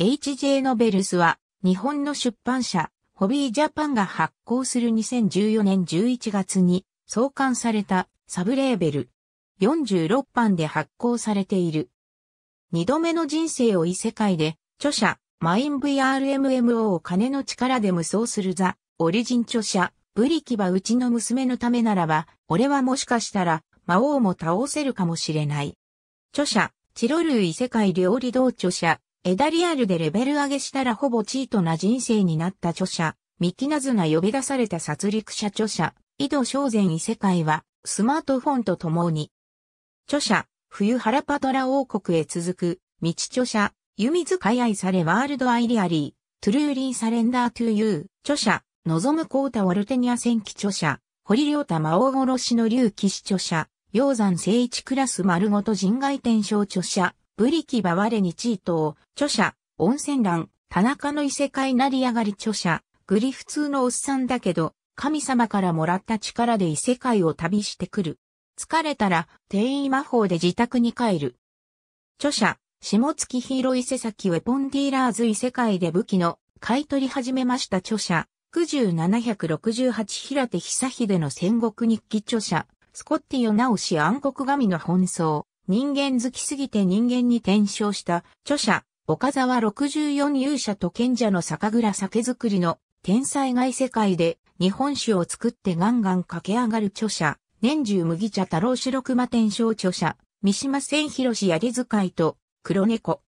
H.J. ノベルスは、日本の出版社、ホビージャパンが発行する2014年11月に創刊されたサブレーベル。46版で発行されている。二度目の人生を異世界で、著者、マイン VRMMO を金の力で無双するザ、オリジン著者、ブリキはうちの娘のためならば、俺はもしかしたら、魔王も倒せるかもしれない。著者、チロルー異世界料理道著者、エダリアルでレベル上げしたらほぼチートな人生になった著者、ミキナズが呼び出された殺戮者著者、井戸正然異世界は、スマートフォンと共に。著者、冬原パトラ王国へ続く、道著者、湯水海愛されワールドアイリアリー、トゥルーリーサレンダートゥーユー、著者、望むコータ・ウォルテニア戦記著者、堀良太魔王殺しの竜騎士著者、鷹山聖一クラス丸ごと人外転生著者、ブリキバワレニチートー、著者、温泉欄、田中の異世界成り上がり著者、グリ普通のおっさんだけど、神様からもらった力で異世界を旅してくる。疲れたら、定員魔法で自宅に帰る。著者、下月広伊勢崎ウェポンディーラーズ異世界で武器の買い取り始めました著者、九十七百六十八平手久秀の戦国日記著者、スコッティオ直し暗黒神の奔走。人間好きすぎて人間に転生した著者、岡沢64勇者と賢者の酒蔵酒造りの天才外世界で日本酒を作ってガンガン駆け上がる著者、年中麦茶太郎白熊転天章著者、三島千広やり遣いと黒猫。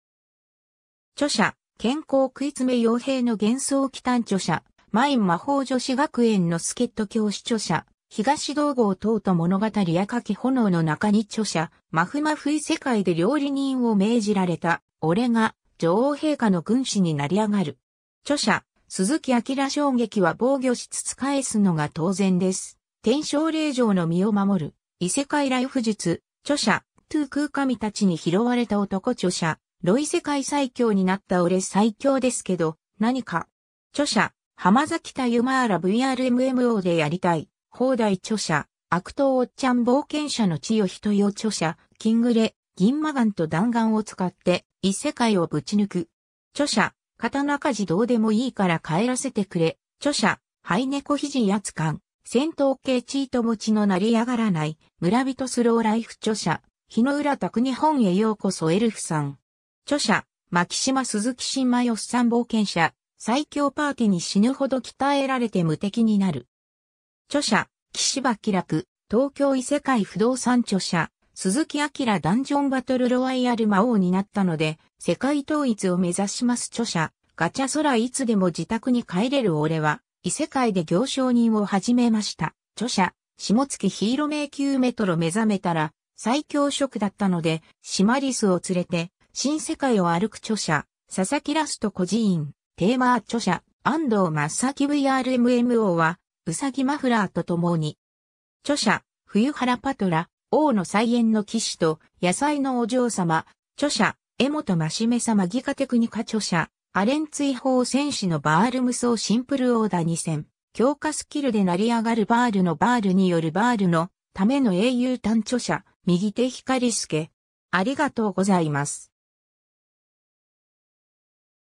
著者、健康食い詰め傭兵の幻想期短著者、マイン魔法女子学園の助っ人教師著者、東道郷等と物語やかき炎の中に著者、マフマフ異世界で料理人を命じられた、俺が、女王陛下の軍師になり上がる。著者、鈴木明衝撃は防御しつつ返すのが当然です。天正霊城の身を守る、異世界来不術、著者、トゥー空神たちに拾われた男著者、ロイ世界最強になった俺最強ですけど、何か。著者、浜崎田ユマーラ VRMMO でやりたい。放題著者、悪党おっちゃん冒険者の千代人よ著者、キングレ、銀魔眼と弾丸を使って、異世界をぶち抜く。著者、刀鍛冶どうでもいいから帰らせてくれ。著者、ハイネコ肘やつ感。戦闘系チート持ちの成り上がらない、村人スローライフ著者、日の浦拓日本へようこそエルフさん。著者、牧島鈴木新馬よっさん冒険者、最強パーティーに死ぬほど鍛えられて無敵になる。著者、岸場気楽、東京異世界不動産著者、鈴木明ダンジョンバトルロワイヤル魔王になったので、世界統一を目指します著者、ガチャ空いつでも自宅に帰れる俺は、異世界で行商人を始めました。著者、下月ヒーロー迷宮メトロ目覚めたら、最強職だったので、シマリスを連れて、新世界を歩く著者、佐々木ラスト孤児院、テーマー著者、安藤正樹 VRMMO は、うさぎマフラーと共に、著者、冬原パトラ、王の菜園の騎士と、野菜のお嬢様、著者、江本真め様ギカテクニカ著者、アレン追放戦士のバール無双シンプルオーダー2戦、強化スキルで成り上がるバールのバールによるバールのための英雄探著者、右手光助。ありがとうございます。